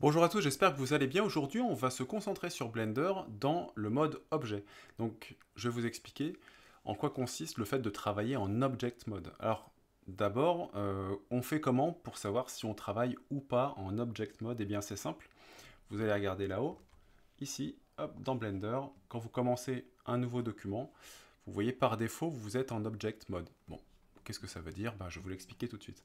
Bonjour à tous, j'espère que vous allez bien. Aujourd'hui, on va se concentrer sur Blender dans le mode objet. Donc, je vais vous expliquer en quoi consiste le fait de travailler en object mode. Alors, d'abord, euh, on fait comment pour savoir si on travaille ou pas en object mode Eh bien, c'est simple. Vous allez regarder là-haut, ici, dans Blender. Quand vous commencez un nouveau document, vous voyez par défaut, vous êtes en object mode. Bon, qu'est-ce que ça veut dire ben, Je vais vous l'expliquer tout de suite.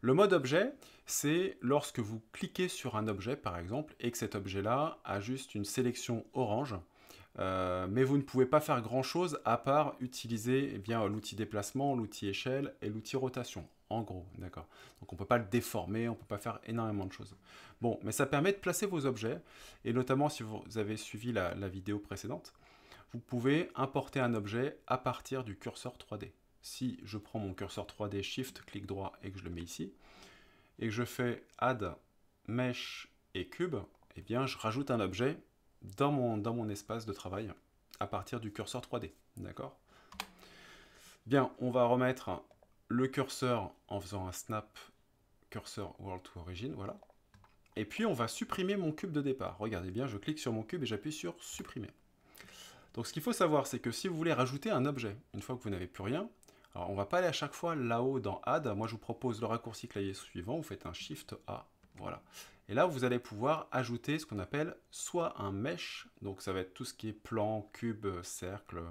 Le mode objet, c'est lorsque vous cliquez sur un objet, par exemple, et que cet objet-là a juste une sélection orange, euh, mais vous ne pouvez pas faire grand-chose à part utiliser eh l'outil déplacement, l'outil échelle et l'outil rotation. En gros, d'accord. Donc on ne peut pas le déformer, on ne peut pas faire énormément de choses. Bon, mais ça permet de placer vos objets, et notamment si vous avez suivi la vidéo précédente, vous pouvez importer un objet à partir du curseur 3D si je prends mon curseur 3D Shift, clic droit et que je le mets ici, et que je fais Add, Mesh et Cube, eh bien je rajoute un objet dans mon, dans mon espace de travail à partir du curseur 3D. D'accord Bien, on va remettre le curseur en faisant un snap curseur world to origin, voilà. Et puis on va supprimer mon cube de départ. Regardez bien, je clique sur mon cube et j'appuie sur supprimer. Donc ce qu'il faut savoir, c'est que si vous voulez rajouter un objet, une fois que vous n'avez plus rien, on on va pas aller à chaque fois là-haut dans Add. Moi, je vous propose le raccourci clavier suivant. Vous faites un Shift A. Voilà. Et là, vous allez pouvoir ajouter ce qu'on appelle soit un mesh, donc ça va être tout ce qui est plan, cube, cercle,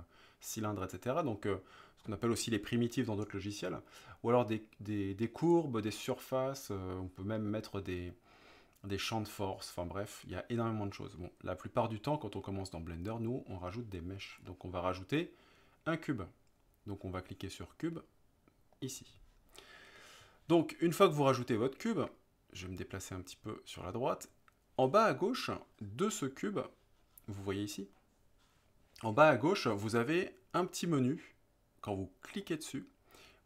cylindre, etc. Donc, euh, ce qu'on appelle aussi les primitives dans d'autres logiciels. Ou alors des, courbes, des surfaces, euh, on peut même mettre des, champs de force, enfin bref, il y a énormément de choses. la plupart du temps, quand on commence dans Blender, nous, on rajoute des meshes. Donc, on va rajouter un cube. Donc on va cliquer sur cube ici. Donc une fois que vous rajoutez votre cube, je vais me déplacer un petit peu sur la droite, en bas à gauche de ce cube, vous voyez ici, en bas à gauche, vous avez un petit menu. Quand vous cliquez dessus,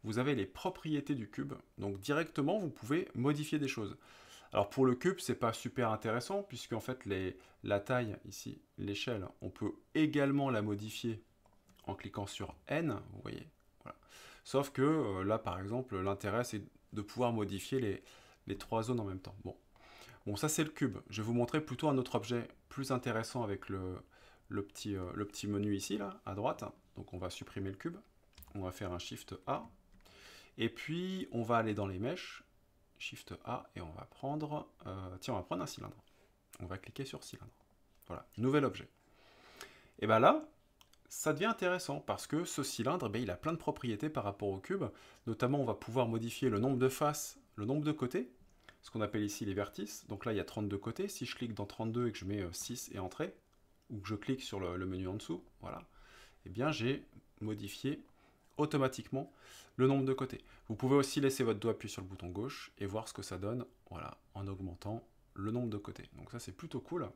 vous avez les propriétés du cube. Donc directement, vous pouvez modifier des choses. Alors pour le cube, c'est pas super intéressant puisque en fait les, la taille ici, l'échelle, on peut également la modifier en cliquant sur N, vous voyez. Sauf que euh, là, par exemple, l'intérêt, c'est de pouvoir modifier les, les, trois zones en même temps. Bon, bon ça, c'est le cube. Je vais vous montrer plutôt un autre objet plus intéressant avec le, euh, petit, menu ici, là, à droite. Donc, on va supprimer le cube. On va faire un Shift A. Et puis, on va aller dans les mèches. Shift A, et on va prendre... Euh, tiens, on va prendre un cylindre. On va cliquer sur cylindre. Voilà, nouvel objet. Et bien là, ça devient intéressant parce que ce cylindre, eh ben, il a plein de propriétés par rapport au cube. Notamment, on va pouvoir modifier le nombre de faces, le nombre de côtés, ce qu'on appelle ici les vertices. Donc là, il y a 32 côtés. Si je clique dans 32 et que je mets 6 euh, et entrée, ou que je clique sur le, menu en dessous, voilà, eh bien j'ai modifié automatiquement le nombre de côtés. Vous pouvez aussi laisser votre doigt appuyer sur le bouton gauche et voir ce que ça donne voilà, en augmentant le nombre de côtés. Donc ça, c'est plutôt cool.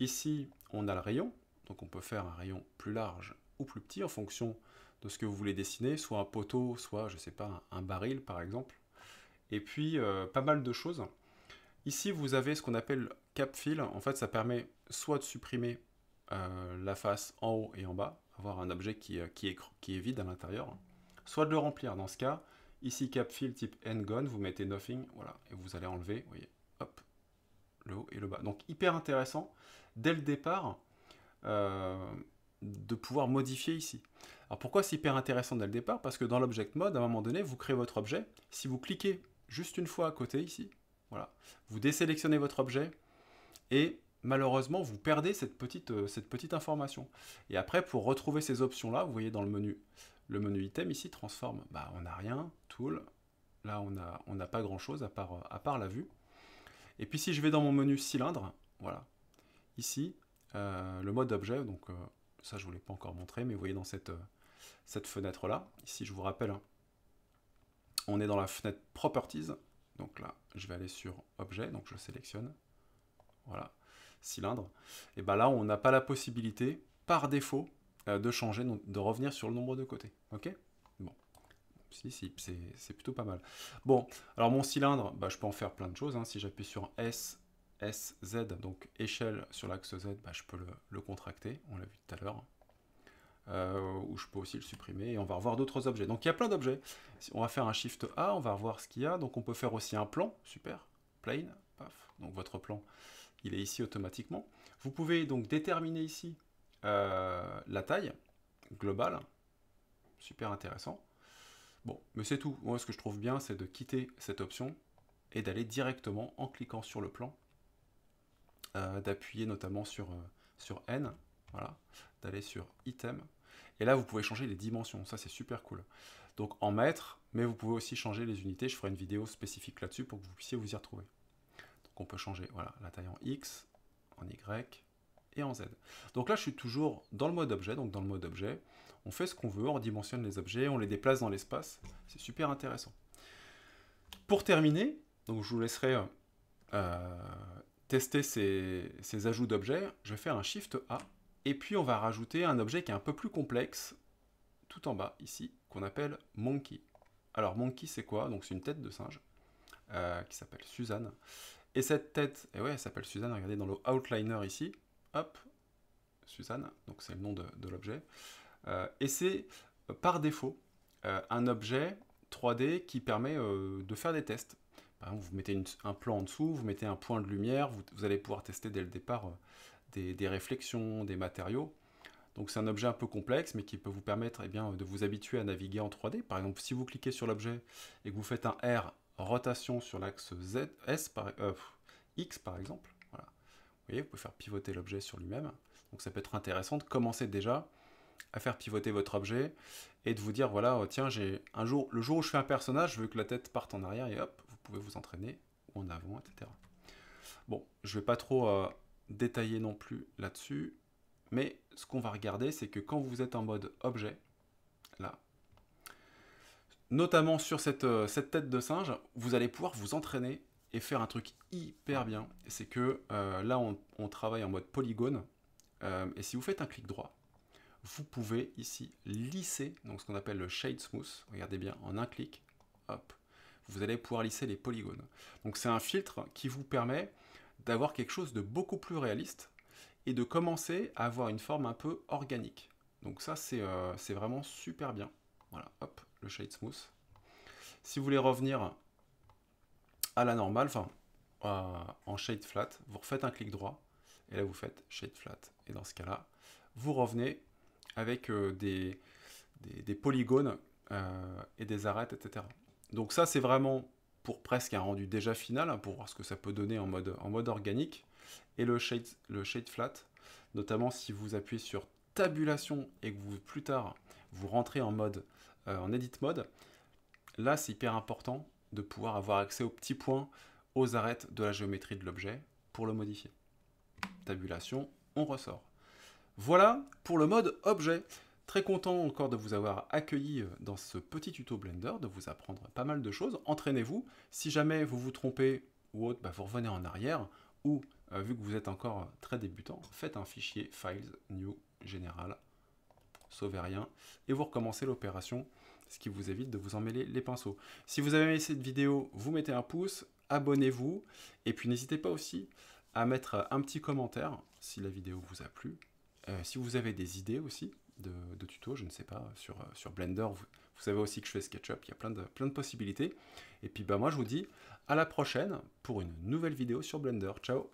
Ici, on a le rayon, donc on peut faire un rayon plus large ou plus petit en fonction de ce que vous voulez dessiner, soit un poteau, soit je sais pas, un baril par exemple. Et puis euh, pas mal de choses. Ici vous avez ce qu'on appelle cap Fill. En fait ça permet soit de supprimer euh, la face en haut et en bas, avoir un objet qui, euh, est, qui vide à l'intérieur, soit de le remplir. Dans ce cas, ici cap Fill type n-gone, vous mettez nothing, voilà, et vous allez enlever, vous voyez, hop, le haut et le bas. Donc hyper intéressant. Dès le départ, euh, de pouvoir modifier ici. Alors pourquoi c'est hyper intéressant dès le départ Parce que dans l'object mode, à un moment donné, vous créez votre objet. Si vous cliquez juste une fois à côté ici, voilà, vous désélectionnez votre objet et malheureusement, vous perdez cette petite, euh, cette petite information. Et après, pour retrouver ces options-là, vous voyez dans le menu, le menu item ici, transforme, bah, on n'a rien, tool, là on n'a on a pas grand-chose à part, à part la vue. Et puis si je vais dans mon menu cylindre, voilà, ici, euh, le mode objet, donc euh, ça je ne vous l'ai pas encore montré, mais vous voyez dans cette, euh, fenêtre-là, ici je vous rappelle, hein, on est dans la fenêtre Properties, donc là je vais aller sur Objet, donc je sélectionne, voilà, cylindre, et bien là on n'a pas la possibilité, par défaut, de changer, de revenir sur le nombre de côtés, ok Bon, si, si, c'est plutôt pas mal. Bon, alors mon cylindre, bah, je peux en faire plein de choses, hein. si j'appuie sur S, SZ, donc échelle sur l'axe Z, bah, je peux le, contracter, on l'a vu tout à l'heure. Euh, ou je peux aussi le supprimer, et on va revoir d'autres objets. Donc il y a plein d'objets. On va faire un Shift A, on va revoir ce qu'il y a. Donc on peut faire aussi un plan, super, plane, paf. Donc votre plan, il est ici automatiquement. Vous pouvez donc déterminer ici euh, la taille globale, super intéressant. Bon, mais c'est tout. Moi, ce que je trouve bien, c'est de quitter cette option et d'aller directement en cliquant sur le plan euh, d'appuyer notamment sur, euh, sur N, voilà, d'aller sur item. Et là, vous pouvez changer les dimensions, ça c'est super cool. Donc en mètres, mais vous pouvez aussi changer les unités. Je ferai une vidéo spécifique là-dessus pour que vous puissiez vous y retrouver. Donc on peut changer voilà, la taille en X, en Y et en Z. Donc là, je suis toujours dans le mode objet. Donc dans le mode objet, on fait ce qu'on veut, on dimensionne les objets, on les déplace dans l'espace. C'est super intéressant. Pour terminer, donc je vous laisserai euh, tester ces, ajouts d'objets, je vais faire un Shift A, et puis on va rajouter un objet qui est un peu plus complexe, tout en bas, ici, qu'on appelle Monkey. Alors Monkey, c'est quoi Donc c'est une tête de singe, euh, qui s'appelle Suzanne. Et cette tête, et eh ouais, elle s'appelle Suzanne, regardez dans le Outliner ici, hop, Suzanne, donc c'est le nom de, l'objet. Euh, et c'est, euh, par défaut, un objet 3D qui permet de faire des tests. Par hein, exemple, vous mettez un plan en dessous, vous mettez un point de lumière, vous, allez pouvoir tester dès le départ euh, des, réflexions, des matériaux. Donc c'est un objet un peu complexe, mais qui peut vous permettre eh bien, de vous habituer à naviguer en 3D. Par exemple, si vous cliquez sur l'objet et que vous faites un R rotation sur l'axe Z, S par, euh, X par exemple, vous voyez, vous pouvez faire pivoter l'objet sur lui-même. Donc ça peut être intéressant de commencer déjà à faire pivoter votre objet et de vous dire, voilà, oh, tiens, j'ai un jour, le jour où je fais un personnage, je veux que la tête parte en arrière et hop, pouvez vous entraîner en avant, etc. Bon, je ne vais pas trop euh, détailler non plus là-dessus, mais ce qu'on va regarder, c'est que quand vous êtes en mode objet, là, notamment sur cette, euh, tête de singe, vous allez pouvoir vous entraîner et faire un truc hyper bien. C'est que euh, là, on, travaille en mode polygone, et si vous faites un clic droit, vous pouvez ici lisser, donc ce qu'on appelle le shade smooth, regardez bien, en un clic, hop, vous allez pouvoir lisser les polygones. Donc c'est un filtre qui vous permet d'avoir quelque chose de beaucoup plus réaliste et de commencer à avoir une forme un peu organique. Donc ça, c'est euh, vraiment super bien. Voilà, hop, le Shade Smooth. Si vous voulez revenir à la normale, enfin, en Shade Flat, vous refaites un clic droit, et là, vous faites Shade Flat. Et dans ce cas-là, vous revenez avec euh, des, des, des, polygones euh, et des arêtes, etc. Donc ça, c'est vraiment pour presque un rendu déjà final, hein, pour voir ce que ça peut donner en mode, en mode organique. Et le shade, le shade flat, notamment si vous appuyez sur tabulation et que vous, plus tard, vous rentrez en mode, euh, en edit mode, là, c'est hyper important de pouvoir avoir accès aux petits points, aux arêtes de la géométrie de l'objet pour le modifier. Tabulation, on ressort. Voilà pour le mode objet. Très content encore de vous avoir accueilli euh, dans ce petit tuto Blender, de vous apprendre pas mal de choses. Entraînez-vous. Si jamais vous vous trompez ou autre, bah, vous revenez en arrière ou euh, vu que vous êtes encore euh, très débutant, faites un fichier Files New Général, sauvez rien et vous recommencez l'opération, ce qui vous évite de vous emmêler les pinceaux. Si vous avez aimé cette vidéo, vous mettez un pouce, abonnez-vous et puis n'hésitez pas aussi à mettre un petit commentaire si la vidéo vous a plu, si vous avez des idées aussi de, tutos, je ne sais pas, sur, euh, sur Blender. Vous, savez aussi que je fais SketchUp, il y a plein de, plein de possibilités. Et puis bah, moi je vous dis à la prochaine pour une nouvelle vidéo sur Blender. Ciao